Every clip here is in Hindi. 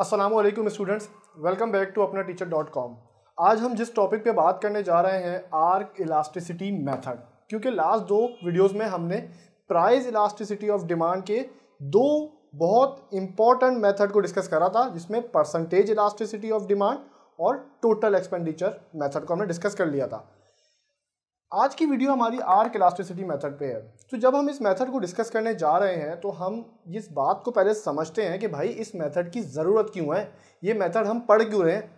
Aslam students welcome back to Apna teacher dot com आज हम जिस टॉपिक पे बात करने जा रहे हैं आर्क इलास्टिसिटी मेथड क्योंकि लास्ट दो वीडियोस में हमने प्राइस इलास्टिसिटी ऑफ डिमांड के दो बहुत इंपॉर्टेंट मेथड को डिस्कस करा था जिसमें परसेंटेज इलास्टिसिटी ऑफ डिमांड और टोटल एक्सपेंडिचर मैथड को हमने डिस्कस कर लिया था आज की वीडियो हमारी आर्क इलास्टिसिटी मेथड पे है तो जब हम इस मेथड को डिस्कस करने जा रहे हैं तो हम इस बात को पहले समझते हैं कि भाई इस मेथड की ज़रूरत क्यों है ये मेथड हम पढ़ क्यों रहे हैं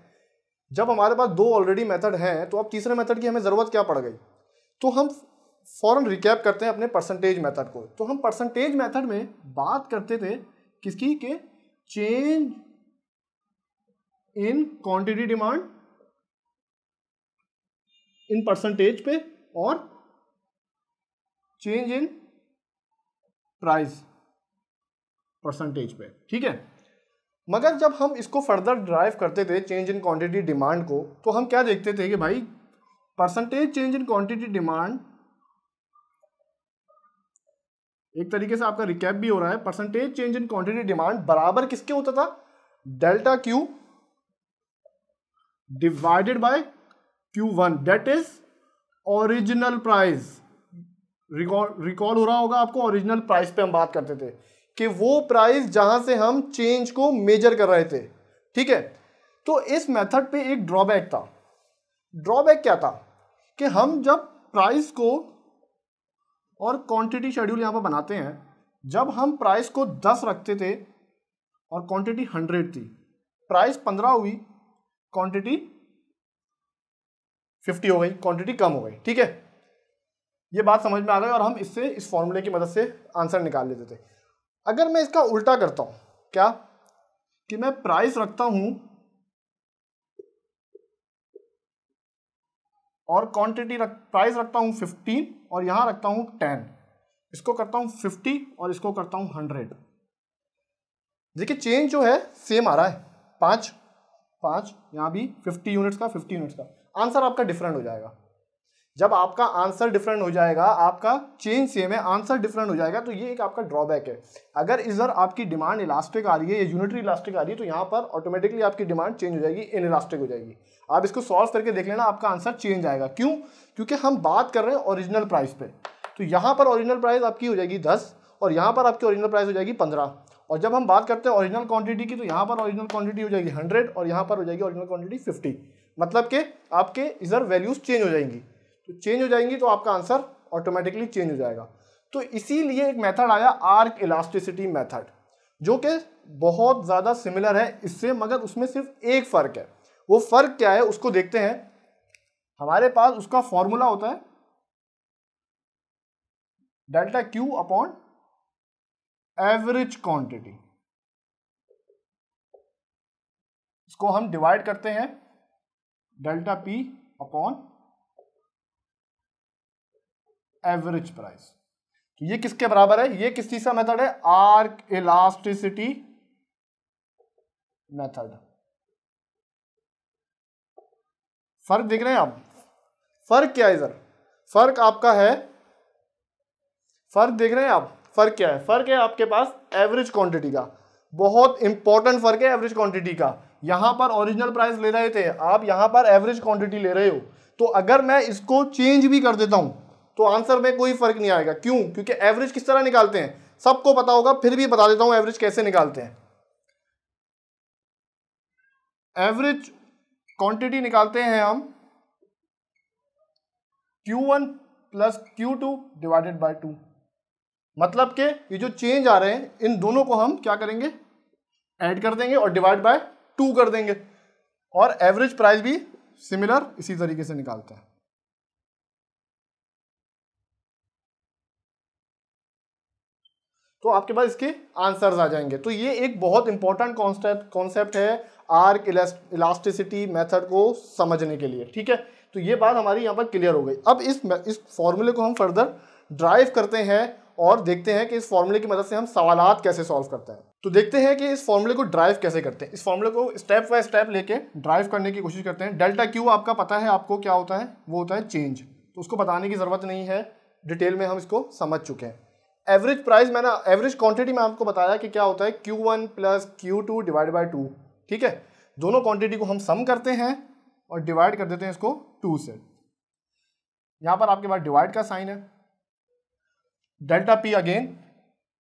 जब हमारे पास दो ऑलरेडी मेथड हैं तो अब तीसरे मेथड की हमें ज़रूरत क्या पड़ गई तो हम फ़ौरन रिकैप करते हैं अपने परसेंटेज मेथड को तो हम परसेंटेज मेथड में बात करते थे किसकी के change in quantity demand in percentage पे और चेंज इन प्राइस परसेंटेज पे ठीक है मगर जब हम इसको फर्दर ड्राइव करते थे चेंज इन क्वांटिटी डिमांड को तो हम क्या देखते थे कि भाई percentage change in quantity demand एक तरीके से आपका रिकैप भी हो रहा है percentage change in quantity demand बराबर किसके होता था delta Q divided by Q one that is original price recall हो रहा होगा आपको ओरिजिनल प्राइस पे हम बात करते थे कि वो प्राइस जहां से हम चेंज को मेजर कर रहे थे ठीक है तो इस मेथड पे एक ड्रॉबैक था ड्रॉबैक क्या था कि हम जब प्राइस को और क्वांटिटी शेड्यूल यहाँ पर बनाते हैं जब हम प्राइस को 10 रखते थे और क्वांटिटी 100 थी प्राइस 15 हुई क्वांटिटी फिफ्टी हो गई क्वांटिटी कम हो गई ठीक है ये बात समझ में आ गई और हम इससे इस फॉर्मूले की मदद से आंसर निकाल लेते थे अगर मैं इसका उल्टा करता हूँ क्या कि मैं प्राइस रखता हूँ और क्वांटिटी रख प्राइस रखता हूँ फिफ्टीन और यहाँ रखता हूँ टेन इसको करता हूँ फिफ्टी और इसको करता हूँ हंड्रेड देखिए चेंज जो है सेम आ रहा है पाँच पाँच यहाँ भी फिफ्टी यूनिट्स का फिफ्टी यूनिट्स का आंसर आपका डिफरेंट हो जाएगा जब आपका आंसर डिफरेंट हो जाएगा आपका चेंज सेम है आंसर डिफरेंट हो जाएगा तो ये एक आपका ड्रॉबैक है अगर इधर आपकी डिमांड इलास्टिक आ रही है या यूनिटरी इलास्टिक आ रही है तो यहाँ पर ऑटोमेटिकली आपकी डिमांड चेंज हो जाएगी इन इलास्टिक हो जाएगी आप इसको सॉल्व करके देख लेना आपका आंसर चेंज आएगा क्यों क्योंकि हम बात कर रहे हैं ओरिजिनल प्राइस पर तो यहाँ पर ओरिजिनल प्राइस आपकी हो जाएगी दस और यहाँ पर आपकी ओरिजिनल प्राइस हो जाएगी पंद्रह और जब हम बात करते हैं ओरिजिनल क्वांटिटी की तो यहाँ पर ओरिजिनल क्वांटिटी हो जाएगी हंड्रेड और यहाँ पर हो जाएगी ओरिजिनल क्वांटिटी फिफ्टी मतलब कि आपके इधर वैल्यूज़ चेंज हो जाएंगी तो चेंज हो जाएंगी तो आपका आंसर ऑटोमेटिकली चेंज हो जाएगा तो इसीलिए एक मेथड आया आर्क इलास्टिसिटी मेथड जो कि बहुत ज़्यादा सिमिलर है इससे मगर उसमें सिर्फ एक फ़र्क है वो फ़र्क क्या है उसको देखते हैं हमारे पास उसका फॉर्मूला होता है delta Q upon average quantity इसको हम डिवाइड करते हैं delta P upon average price तो ये किसके बराबर है ये किस चीज का मेथड है आर्क इलास्टिसिटी मेथड फर्क देख रहे हैं आप फर्क क्या है इधर फर्क आपका है फर्क देख रहे हैं आप फर्क क्या है फर्क है आपके पास एवरेज क्वांटिटी का बहुत इंपॉर्टेंट फर्क है एवरेज क्वांटिटी का यहां पर ओरिजिनल प्राइस ले रहे थे आप यहां पर एवरेज क्वांटिटी ले रहे हो तो अगर मैं इसको चेंज भी कर देता हूं तो आंसर में कोई फर्क नहीं आएगा क्यों क्योंकि एवरेज किस तरह निकालते हैं सबको पता होगा फिर भी बता देता हूँ एवरेज कैसे निकालते हैं एवरेज क्वांटिटी निकालते हैं हम Q1 one plus Q two divided by two मतलब के ये जो चेंज आ रहे हैं इन दोनों को हम क्या करेंगे ऐड कर देंगे और डिवाइड बाय टू कर देंगे और एवरेज प्राइस भी सिमिलर इसी तरीके से निकालते हैं तो आपके पास इसके आंसर्स आ जाएंगे तो ये एक बहुत इंपॉर्टेंट कॉन्सेप्ट कॉन्सेप्ट है आर्क इलास्टिसिटी मेथड को समझने के लिए ठीक है तो ये बात हमारी यहाँ पर क्लियर हो गई अब इस इस फॉर्मूले को हम फर्दर ड्राइव करते हैं और देखते हैं कि इस फॉर्मूले की मदद से हम सवाल कैसे सॉल्व करते हैं तो देखते हैं कि इस फॉर्मूले को ड्राइव कैसे करते हैं इस फॉर्मूले को स्टेप बाय स्टेप लेके ड्राइव करने की कोशिश करते हैं डेल्टा क्यू आपका पता है आपको क्या होता है वो होता है चेंज तो उसको बताने की ज़रूरत नहीं है डिटेल में हम इसको समझ चुके हैं एवरेज प्राइस मैंने एवरेज क्वांटिटी में आपको बताया कि क्या होता है Q one plus Q two divide by two ठीक है दोनों क्वांटिटी को हम सम करते हैं और डिवाइड कर देते हैं इसको टू से यहाँ पर आपके पास डिवाइड का साइन है delta p again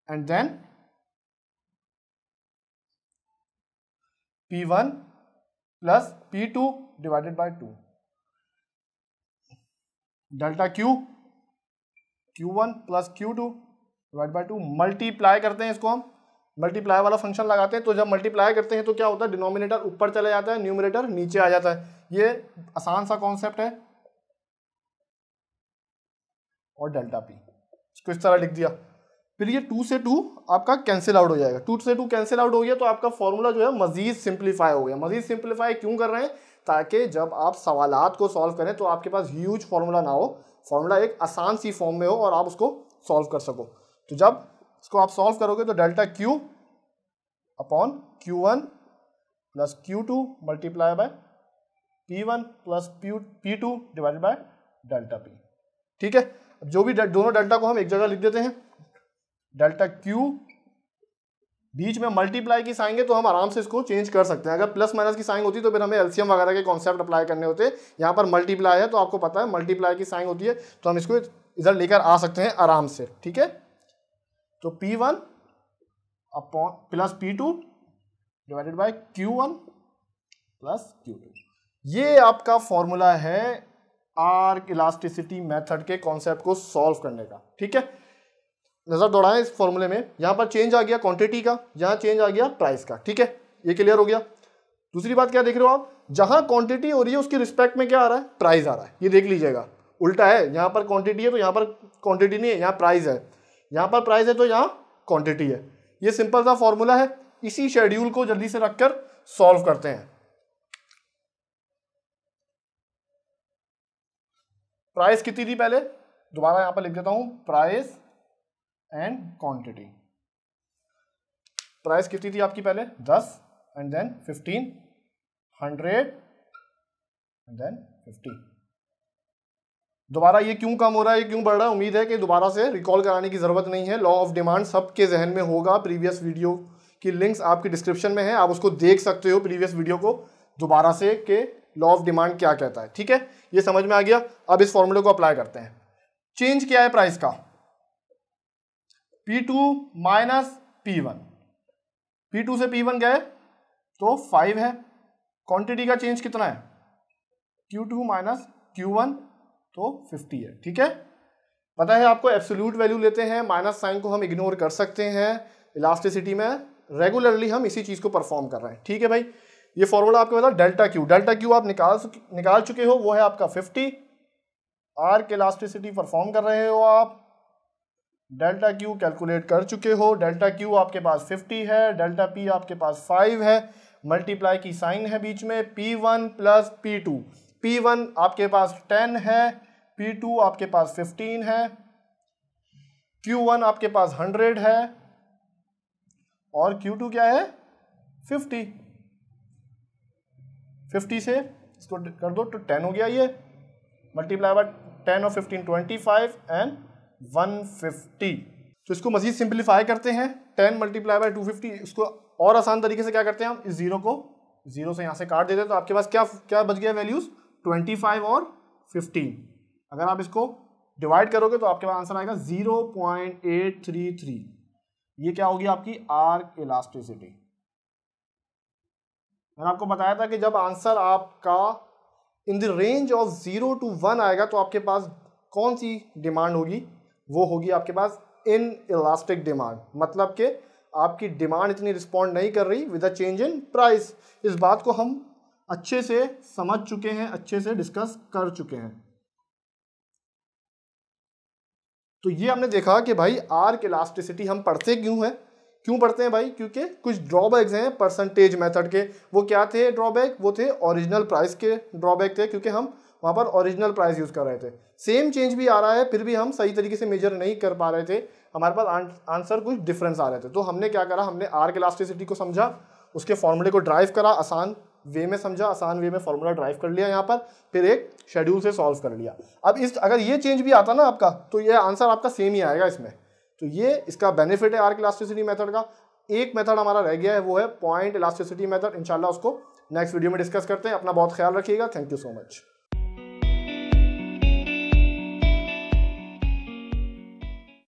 and then p1 plus p2 divided by 2 delta q q1 plus q2 divide by two multiply करते हैं इसको हम मल्टीप्लाई वाला फंक्शन लगाते हैं तो जब मल्टीप्लाई करते हैं तो क्या होता है डिनोमिनेटर ऊपर चला जाता है न्यूमिनेटर नीचे आ जाता है ये आसान सा कॉन्सेप्ट है और डेल्टा पी इसको इस तरह लिख दिया फिर ये टू से टू आपका कैंसिल आउट हो जाएगा टू से टू कैंसिल आउट हो गया तो आपका फॉर्मूला जो है मजीद सिंप्लीफाई हो गया मजीद सिंप्लीफाई क्यों कर रहे हैं ताकि जब आप सवाल को सॉल्व करें तो आपके पास ह्यूज फार्मूला ना हो फार्मूला एक आसान सी फॉर्म में हो और आप उसको सॉल्व कर सको तो जब इसको आप सॉल्व करोगे तो delta Q upon Q one plus Q two multiply by P one plus P two divided by delta P ठीक है जो भी दोनों डेल्टा को हम एक जगह लिख देते हैं डेल्टा क्यू बीच में मल्टीप्लाई की साइन है तो हम आराम से इसको चेंज कर सकते हैं अगर प्लस माइनस की साइन होती तो फिर हमें एलसीएम वगैरह के कॉन्सेप्ट अप्लाई करने होते यहाँ पर मल्टीप्लाई है तो आपको पता है मल्टीप्लाई की साइन होती है तो हम इसको इधर लेकर आ सकते हैं आराम से ठीक है तो P one upon plus P two divided by Q one plus Q two ये आपका फॉर्मूला है आर्क इलास्टिसिटी मेथड के कॉन्सेप्ट को सॉल्व करने का ठीक है नज़र दौड़ाए इस फॉर्मूले में यहाँ पर चेंज आ गया क्वांटिटी का यहाँ चेंज आ गया प्राइस का ठीक है ये क्लियर हो गया दूसरी बात क्या देख रहे हो आप जहाँ क्वांटिटी हो रही है उसके रिस्पेक्ट में क्या आ रहा है प्राइस आ रहा है ये देख लीजिएगा उल्टा है यहाँ पर क्वांटिटी है तो यहाँ पर क्वांटिटी नहीं है यहाँ प्राइस है यहाँ पर प्राइस है तो यहाँ क्वांटिटी है ये सिंपल सा फॉर्मूला है इसी शेड्यूल को जल्दी से रख कर सॉल्व करते हैं प्राइस कितनी थी पहले दोबारा यहां पर लिख देता हूं प्राइस एंड क्वांटिटी प्राइस कितनी थी आपकी पहले दस and then fifteen hundred and then fifty दोबारा ये क्यों कम हो रहा है ये क्यों बढ़ रहा है उम्मीद है कि दोबारा से रिकॉल कराने की ज़रूरत नहीं है लॉ ऑफ डिमांड सबके जहन में होगा प्रीवियस वीडियो की लिंक्स आपकी डिस्क्रिप्शन में है आप उसको देख सकते हो प्रीवियस वीडियो को दोबारा से के लॉ ऑफ डिमांड क्या कहता है ठीक है ये समझ में आ गया अब इस फॉर्मूले को अप्लाई करते हैं चेंज क्या है प्राइस का P2 to minus P one से P1 गए तो 5 है क्वांटिटी का चेंज कितना है Q2 टू माइनस क्यू तो 50 है ठीक है पता है आपको एब्सोल्यूट वैल्यू लेते हैं माइनस साइन को हम इग्नोर कर सकते हैं इलास्टिसिटी में रेगुलरली हम इसी चीज़ को परफॉर्म कर रहे हैं ठीक है भाई ये फॉर्मूला आपके पास डेल्टा क्यू डेल्टा क्यू आप निकाल निकाल चुके हो वो है आपका fifty arc elasticity perform कर रहे हो आप डेल्टा क्यू कैलकुलेट कर चुके हो डेल्टा क्यू आपके पास 50 है डेल्टा पी आपके पास 5 है मल्टीप्लाई की साइन है बीच में P1 one plus P two P आपके पास 10 है P2 आपके पास 15 है Q1 आपके पास 100 है और Q2 क्या है फिफ्टी से इसको कर दो तो टेन हो गया ये मल्टीप्लाई बाय टेन और fifteen twenty five and one तो इसको मजीद सिंप्लीफाई करते हैं ten multiply by two fifty इसको और आसान तरीके से क्या करते हैं हम इस जीरो को जीरो से यहाँ से काट देते हैं तो आपके पास क्या क्या बच गया वैल्यूज़ ट्वेंटी फाइव और फिफ्टीन अगर आप इसको डिवाइड करोगे तो आपके पास आंसर आएगा zero point eight three three ये क्या होगी आपकी आर्क इलास्टिसिटी मैंने आपको बताया था कि जब आंसर आपका in the range of zero to one आएगा तो आपके पास कौन सी डिमांड होगी वो होगी आपके पास इन इलास्टिक डिमांड मतलब कि आपकी डिमांड इतनी रिस्पॉन्ड नहीं कर रही with a change in price इस बात को हम अच्छे से समझ चुके हैं अच्छे से डिस्कस कर चुके हैं तो ये हमने देखा कि भाई आर्क इलास्टिसिटी हम पढ़ते क्यों हैं क्यों पढ़ते हैं भाई क्योंकि कुछ ड्रॉबैक्स हैं परसेंटेज मेथड के वो क्या थे ड्रॉबैक वो थे ओरिजिनल प्राइस के ड्रॉबैक थे क्योंकि हम वहाँ पर ओरिजिनल प्राइस यूज़ कर रहे थे सेम चेंज भी आ रहा है फिर भी हम सही तरीके से मेजर नहीं कर पा रहे थे हमारे पास आंसर कुछ डिफरेंस आ रहे थे तो हमने क्या करा हमने आर के इलास्टिसिटी को समझा उसके फॉर्मूले को ड्राइव करा आसान वे में समझा आसान वे में फॉर्मूला ड्राइव कर लिया यहाँ पर फिर एक शेड्यूल से सॉल्व कर लिया अब इस अगर ये चेंज भी आता ना आपका तो ये आंसर आपका सेम ही आएगा इसमें तो ये इसका बेनिफिट है आर्क इलास्टिसिटी मेथड का एक मेथड हमारा रह गया है वो है पॉइंट इलास्टिसिटी मेथड इंशाल्लाह उसको नेक्स्ट वीडियो में डिस्कस करते हैं अपना बहुत ख्याल रखिएगा थैंक यू सो मच